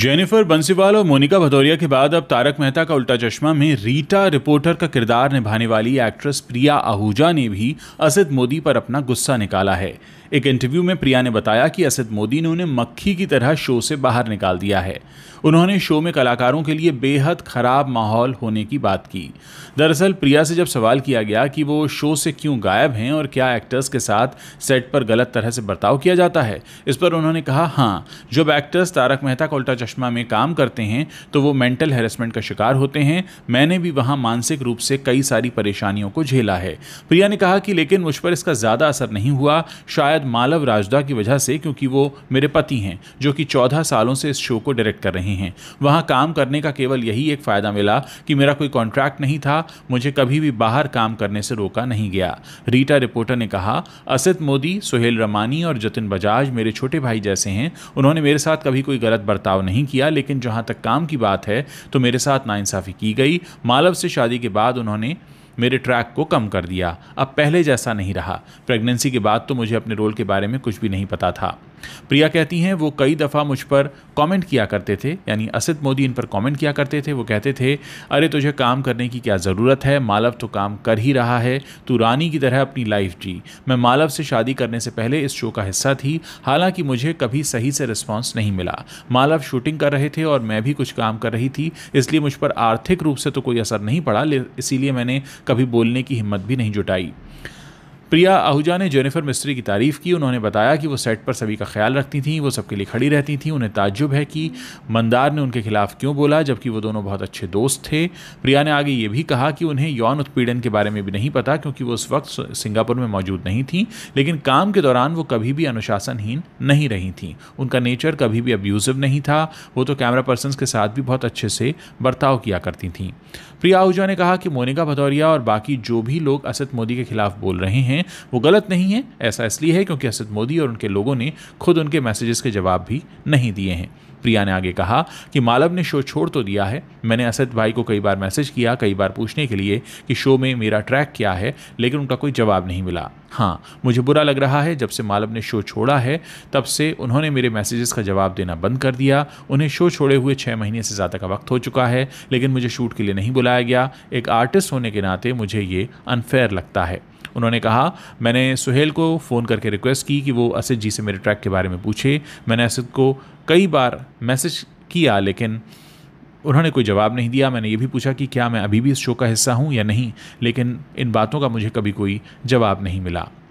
Jennifer Bansiwal और मोनिका भदौरिया के बाद अब तारक मेहता का उल्टा चश्मा में रीटा रिपोर्टर का किरदार निभाने वाली एक्ट्रेस प्रिया आहूजा ने भी असित मोदी पर अपना गुस्सा निकाला है एक इंटरव्यू में प्रिया ने बताया कि असित मोदी ने उन्हें मक्खी की तरह शो से बाहर निकाल दिया है उन्होंने शो में कलाकारों के लिए बेहद खराब माहौल होने की बात की दरअसल प्रिया से जब सवाल किया गया कि वो शो से क्यों गायब हैं और क्या एक्टर्स के साथ सेट पर गलत तरह से बर्ताव किया जाता है इस पर उन्होंने कहा हाँ जब एक्टर्स तारक मेहता का उल्टा चश्मा में काम करते हैं तो वो मेंटल हेरसमेंट का शिकार होते हैं मैंने भी वहाँ मानसिक रूप से कई सारी परेशानियों को झेला है प्रिया ने कहा कि लेकिन मुझ पर इसका ज़्यादा असर नहीं हुआ शायद मालव राजदा की वजह से क्योंकि वो मेरे पति हैं जो कि चौदह सालों से इस शो को डायरेक्ट कर रहे हैं वहाँ काम करने का केवल यही एक फ़ायदा मिला कि मेरा कोई कॉन्ट्रैक्ट नहीं था मुझे कभी भी बाहर काम करने से रोका नहीं गया रीटा रिपोर्टर ने कहा असित मोदी सुहेल रमानी और जतिन बजाज मेरे छोटे भाई जैसे हैं उन्होंने मेरे साथ कभी कोई गलत बर्ताव नहीं किया लेकिन जहाँ तक काम की बात है तो मेरे साथ नाइंसाफ़ी की गई मालव से शादी के बाद उन्होंने मेरे ट्रैक को कम कर दिया अब पहले जैसा नहीं रहा प्रेगनेंसी के बाद तो मुझे अपने रोल के बारे में कुछ भी नहीं पता था प्रिया कहती हैं वो कई दफ़ा मुझ पर कमेंट किया करते थे यानी असित मोदी इन पर कमेंट किया करते थे वो कहते थे अरे तुझे काम करने की क्या ज़रूरत है मालव तो काम कर ही रहा है तू रानी की तरह अपनी लाइफ जी मैं मालव से शादी करने से पहले इस शो का हिस्सा थी हालांकि मुझे कभी सही से रिस्पॉन्स नहीं मिला मालव शूटिंग कर रहे थे और मैं भी कुछ काम कर रही थी इसलिए मुझ पर आर्थिक रूप से तो कोई असर नहीं पड़ा इसीलिए मैंने कभी बोलने की हिम्मत भी नहीं जुटाई प्रिया आहूजा ने जेनिफर मिस्त्री की तारीफ की उन्होंने बताया कि वो सेट पर सभी का ख्याल रखती थी वो सबके लिए खड़ी रहती थीं उन्हें ताज्जुब है कि मंदार ने उनके खिलाफ क्यों बोला जबकि वो दोनों बहुत अच्छे दोस्त थे प्रिया ने आगे ये भी कहा कि उन्हें यौन उत्पीड़न के बारे में भी नहीं पता क्योंकि वो उस वक्त सिंगापुर में मौजूद नहीं थी लेकिन काम के दौरान वो कभी भी अनुशासनहीन नहीं रही थी उनका नेचर कभी भी अब्यूज़िव नहीं था वो तो कैमरा पर्सन के साथ भी बहुत अच्छे से बर्ताव किया करती थीं प्रिया आहूजा ने कहा कि मोनिका भदौरिया और बाकी जो भी लोग असद मोदी के खिलाफ बोल रहे हैं हैं वो गलत नहीं है ऐसा इसलिए है क्योंकि हसरत मोदी और उनके लोगों ने खुद उनके मैसेजेस के जवाब भी नहीं दिए हैं प्रिया ने आगे कहा कि मालव ने शो छोड़ तो दिया है मैंने असद भाई को कई बार मैसेज किया कई बार पूछने के लिए कि शो में मेरा ट्रैक क्या है लेकिन उनका कोई जवाब नहीं मिला हाँ मुझे बुरा लग रहा है जब से मालव ने शो छोड़ा है तब से उन्होंने मेरे मैसेजेस का जवाब देना बंद कर दिया उन्हें शो छोड़े हुए छः महीने से ज़्यादा का वक्त हो चुका है लेकिन मुझे शूट के लिए नहीं बुलाया गया एक आर्टिस्ट होने के नाते मुझे ये अनफेयर लगता है उन्होंने कहा मैंने सुहेल को फ़ोन करके रिक्वेस्ट की कि वो असद जी से मेरे ट्रैक के बारे में पूछे मैंने असद को कई बार मैसेज किया लेकिन उन्होंने कोई जवाब नहीं दिया मैंने ये भी पूछा कि क्या मैं अभी भी इस शो का हिस्सा हूँ या नहीं लेकिन इन बातों का मुझे कभी कोई जवाब नहीं मिला